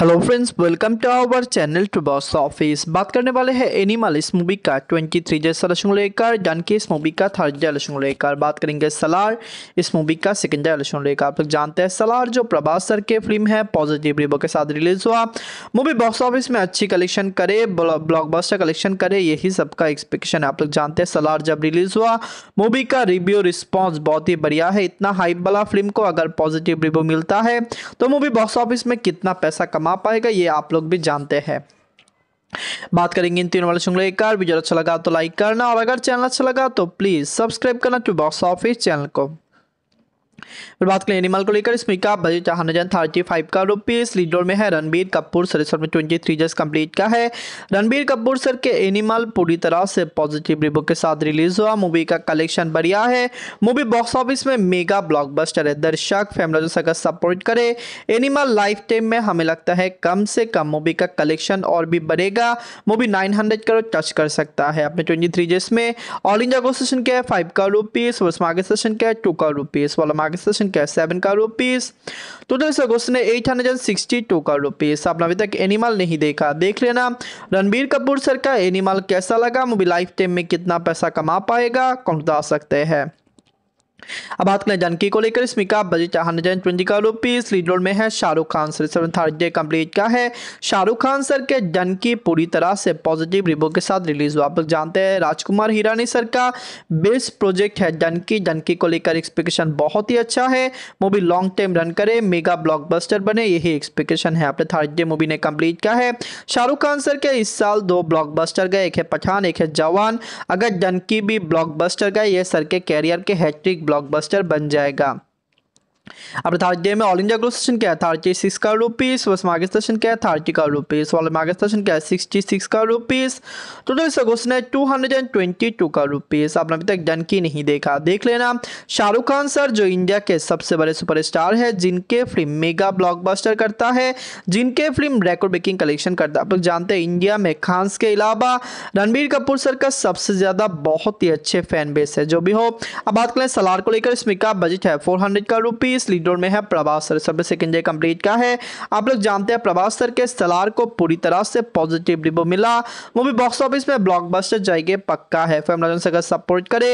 hello friends welcome to our channel to box office बात करने वाले हैं एनिमल इस मूवी का 23 जैसा लक्षण लेकर डन इस मूवी का थर्ड जय लक्षण लेकर बात करेंगे सलार इस मूवी का सेकंड जय लक्षण लेकर आप लोग जानते हैं सलार जो प्रभास सर के फिल्म है पॉजिटिव रिव्यू के साथ रिलीज हुआ मूवी बॉक्स ऑफिस में अच्छी कलेक्शन करे ब्लॉक कलेक्शन करे यही सबका एक्सपेक्टेशन है आप लोग जानते हैं सलार जब रिलीज हुआ मूवी का रिव्यू रिस्पॉन्स बहुत ही बढ़िया है इतना हाइप वाला फिल्म को अगर पॉजिटिव रिव्यू मिलता है तो मूवी बॉक्स ऑफिस में कितना पैसा कमा कमा पाएगा ये आप लोग भी जानते हैं बात करेंगे इन तीनों वाले श्रृंखला एक बार वीडियो अच्छा लगा तो लाइक करना और अगर चैनल अच्छा लगा तो प्लीज़ सब्सक्राइब करना टू बॉक्स ऑफिस चैनल को फिर बात करें एनिमल को लेकर इसमें का बजट जन थर्टी फाइव का रुपीज़ लीडर में है रणबीर कपूर सर इस में ट्वेंटी थ्री जस्ट कम्प्लीट का है रणबीर कपूर सर के एनिमल पूरी तरह से पॉजिटिव रिव्यू के साथ रिलीज हुआ मूवी का कलेक्शन बढ़िया है मूवी बॉक्स ऑफिस में मेगा ब्लॉकबस्टर है दर्शक फैमिला जो सकर सपोर्ट करे एनिमल लाइफ टाइम में हमें लगता है कम से कम मूवी का कलेक्शन और भी बढ़ेगा movie nine hundred crore touch कर सकता है अपने ट्वेंटी थ्री जस्ट में ऑल इंडिया को सेशन क्या है फाइव करोड़ रुपीज़ वर्ष मार्केट सेशन क्या है टू करोड़ रुपीज़ वाला मार्केट परसेंट क्या सेवन का रुपीज़ टोटल इसका क्वेश्चन है eight hundred and sixty two का रुपीज़ आपने अभी तक एनिमल नहीं देखा देख लेना रणबीर कपूर सर का एनिमल कैसा लगा मूवी लाइफ टाइम में कितना पैसा कमा पाएगा कौन बता सकते हैं अब बात करें जानकी को लेकर इसमें का बजट हंड्रेड ट्वेंटी का रुपीज लीड रोल में है Shahrukh Khan sir seven third day complete का है शाहरुख खान सर के जनकी पूरी तरह से पॉजिटिव रिव्यू के साथ रिलीज हुआ आप जानते हैं राजकुमार हिरानी सर का बेस्ट प्रोजेक्ट है जनकी जनकी को लेकर एक्सपेक्टेशन बहुत ही अच्छा है मूवी लॉन्ग टाइम रन करे मेगा ब्लॉक बने यही एक्सपेक्टेशन है आपने थर्ड डे मूवी ने कम्प्लीट का है शाहरुख खान सर के इस साल दो ब्लॉकबस्टर गए एक है पठान एक है जवान अगर जनकी भी ब्लॉकबस्टर गए ये सर के कैरियर के हैट्रिक ब्लॉकबस्टर बन जाएगा तो में ऑल इंडिया ग्रोथ सेशन क्या है सिक्स वर्ष सेशन क्या है वाले सेशन क्या है सिक्सटी सिक्स टोटल इसका क्वेश्चन है two hundred and twenty two आपने अभी तक डन की नहीं देखा देख लेना शाहरुख खान सर जो इंडिया के सबसे बड़े सुपरस्टार है जिनके फिल्म मेगा ब्लॉकबस्टर करता है जिनके फिल्म रेकॉर्ड ब्रेकिंग कलेक्शन करता है आप लोग जानते हैं इंडिया में खांस के अलावा रणबीर कपूर सर का सबसे ज़्यादा बहुत ही अच्छे फैन बेस है जो भी हो अब बात करें सलार को लेकर इसमें का बजट है फोर हंड्रेड का रुपीज़ किस लीडर में है प्रभास सर सबसे सभी सेकेंडरी कंप्लीट का है आप लोग जानते हैं प्रभास सर के सलार को पूरी तरह से पॉजिटिव रिव्यू मिला मूवी बॉक्स ऑफिस में ब्लॉकबस्टर जाएंगे पक्का है फिल्म फैमिली अगर सपोर्ट करे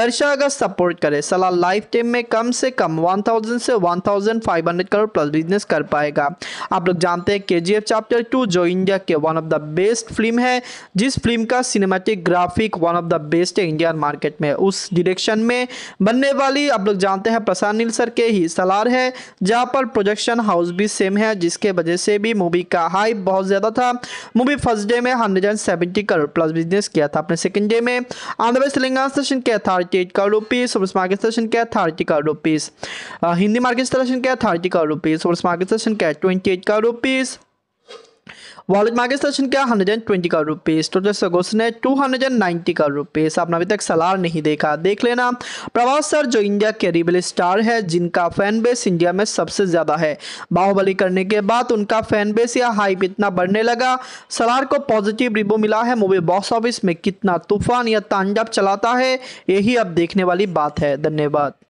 दर्शक अगर सपोर्ट करे सलार लाइफ टाइम में कम से कम 1000 से 1500 करोड़ प्लस बिजनेस कर पाएगा आप लोग जानते हैं के चैप्टर टू जो इंडिया के one of the best film है जिस फिल्म का cinematic graphic one of the best है इंडियन मार्केट में उस डिरेक्शन में बनने वाली आप लोग जानते हैं प्रसाद नील सर के ही भी सलार है जहाँ पर प्रोजेक्शन हाउस भी सेम है जिसके वजह से भी मूवी का हाइप बहुत ज़्यादा था मूवी फर्स्ट डे में हंड्रेड करोड़ प्लस बिजनेस किया था अपने सेकेंड डे में आंध्र प्रदेश तेलंगाना स्टेशन के authority eight crore rupees super market station के authority crore rupees Hindi market station के authority crore rupees super market station के twenty eight crore rupees wallet market session क्या हंड्रेड एंड ट्वेंटी का रुपीज़ टोटल इसका क्वेश्चन है टू हंड्रेड एंड नाइन्टी का rupees आपने अभी तक सलार नहीं देखा देख लेना प्रभास सर जो इंडिया के रिबल स्टार है जिनका फैन बेस इंडिया में सबसे ज़्यादा है बाहुबली करने के बाद उनका फैन बेस या हाइप इतना बढ़ने लगा सलार को पॉजिटिव रिव्यू मिला है मूवी बॉक्स ऑफिस में कितना तूफान या तांडव चलाता है यही अब देखने वाली बात है धन्यवाद